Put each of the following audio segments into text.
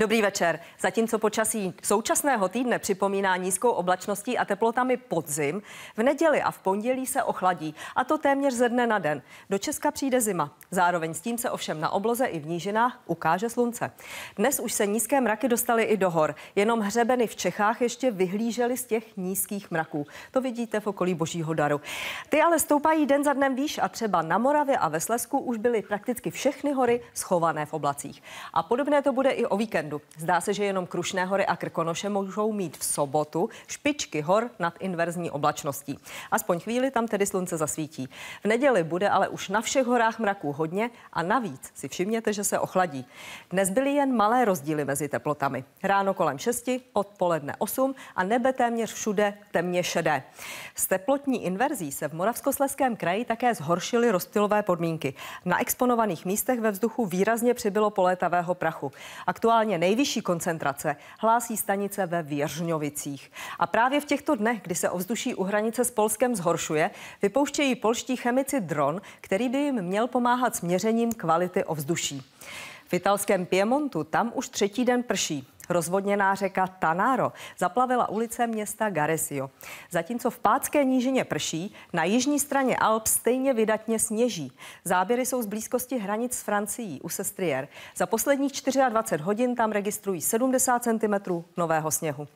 Dobrý večer. Zatímco počasí současného týdne připomíná nízkou oblačností a teplotami podzim, v neděli a v pondělí se ochladí, a to téměř ze dne na den. Do Česka přijde zima. Zároveň s tím se ovšem na obloze i v nížinách ukáže slunce. Dnes už se nízké mraky dostaly i do hor. Jenom hřebeny v Čechách ještě vyhlížely z těch nízkých mraků. To vidíte v okolí Božího daru. Ty ale stoupají den za dnem výš a třeba na Moravě a ve Slesku už byly prakticky všechny hory schované v oblacích. A podobné to bude i o víkend víkendu. Zdá se, že jenom Krušné hory a Krkonoše můžou mít v sobotu špičky hor nad inverzní oblačností. Aspoň chvíli tam tedy slunce zasvítí. V neděli bude ale už na všech horách mraků hodně a navíc si všimněte, že se ochladí. Dnes byly jen malé rozdíly mezi teplotami. Ráno kolem 6, odpoledne 8 a nebe téměř všude temně šedé. S teplotní inverzí se v Moravskosleském kraji také zhoršily rozptylové podmínky. Na exponovaných místech ve vzduchu výrazně přibylo polétavého prachu. Aktuálně nejvyšší koncentrace hlásí stanice ve Věřňovicích. A právě v těchto dnech, kdy se ovzduší u hranice s Polskem zhoršuje, vypouštějí polští chemici dron, který by jim měl pomáhat s měřením kvality ovzduší. V italském Piemontu tam už třetí den prší rozvodněná řeka Tanaro zaplavila ulice města Garesio. Zatímco v Pátské nížině prší, na jižní straně Alp stejně vydatně sněží. Záběry jsou z blízkosti hranic s Francií u Sestrier. Za posledních 24 hodin tam registrují 70 cm nového sněhu.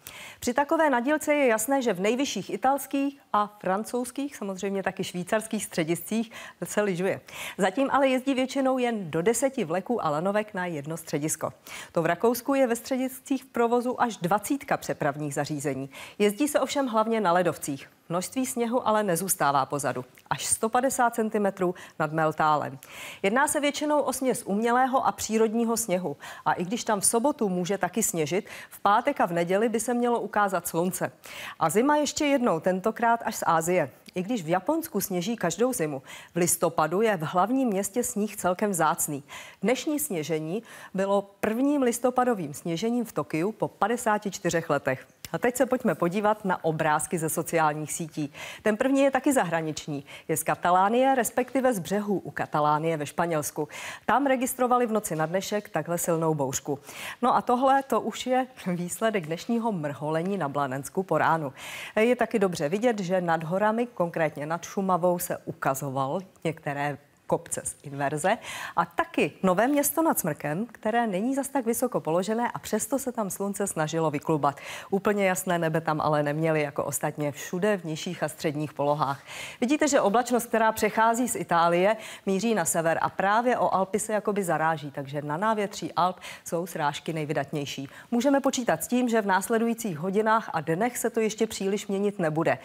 Při takové nadílce je jasné, že v nejvyšších italských a francouzských, samozřejmě taky švýcarských střediscích se lyžuje. Zatím ale jezdí většinou jen do deseti vleků a lanovek na jedno středisko. To v Rakousku je ve střediscích v provozu až dvacítka přepravních zařízení. Jezdí se ovšem hlavně na ledovcích. Množství sněhu ale nezůstává pozadu, až 150 cm nad Meltálem. Jedná se většinou o směs umělého a přírodního sněhu. A i když tam v sobotu může taky sněžit, v pátek a v neděli by se mělo ukázat slunce. A zima ještě jednou, tentokrát až z Ázie. I když v Japonsku sněží každou zimu, v listopadu je v hlavním městě sníh celkem zácný. Dnešní sněžení bylo prvním listopadovým sněžením v Tokiu po 54 letech. A teď se pojďme podívat na obrázky ze sociálních sítí. Ten první je taky zahraniční. Je z Katalánie, respektive z břehu u Katalánie ve Španělsku. Tam registrovali v noci na dnešek takhle silnou bouřku. No a tohle to už je výsledek dnešního mrholení na Blanensku po ránu. Je taky dobře vidět, že nad horami, konkrétně nad Šumavou, se ukazoval některé kopce z inverze a taky Nové město nad Smrkem, které není zas tak vysoko položené a přesto se tam slunce snažilo vyklubat. Úplně jasné nebe tam ale neměli jako ostatně všude v nižších a středních polohách. Vidíte, že oblačnost, která přechází z Itálie, míří na sever a právě o Alpy se jakoby zaráží, takže na návětří Alp jsou srážky nejvydatnější. Můžeme počítat s tím, že v následujících hodinách a dnech se to ještě příliš měnit nebude.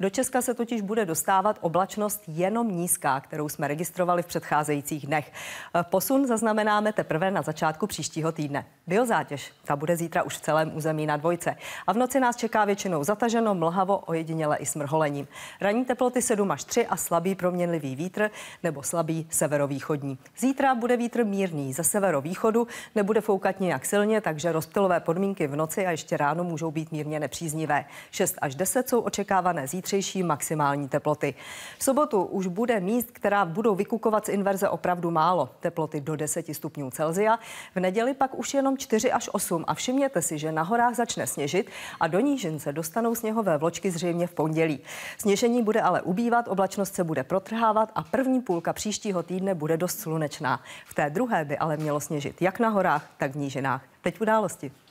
Do Česka se totiž bude dostávat oblačnost jenom nízká, kterou jsme registrovali vyjadřovali v předcházejících dnech. Eh, posun zaznamenáme teprve na začátku příštího týdne. Biozátěž ta bude zítra už v celém území na dvojce. A v noci nás čeká většinou zataženo, mlhavo, ojediněle i smrholením. Ranní teploty 7 až 3 a slabý proměnlivý vítr nebo slabý severovýchodní. Zítra bude vítr mírný ze severovýchodu, nebude foukat nijak silně, takže rozptylové podmínky v noci a ještě ráno můžou být mírně nepříznivé. 6 až 10 jsou očekávané zítřejší maximální teploty. V sobotu už bude míst, která budou vykupovat vykukovat z inverze opravdu málo, teploty do 10 stupňů Celzia. V neděli pak už jenom 4 až 8 a všimněte si, že na horách začne sněžit a do nížin se dostanou sněhové vločky zřejmě v pondělí. Sněžení bude ale ubývat, oblačnost se bude protrhávat a první půlka příštího týdne bude dost slunečná. V té druhé by ale mělo sněžit jak na horách, tak v nížinách. Teď události.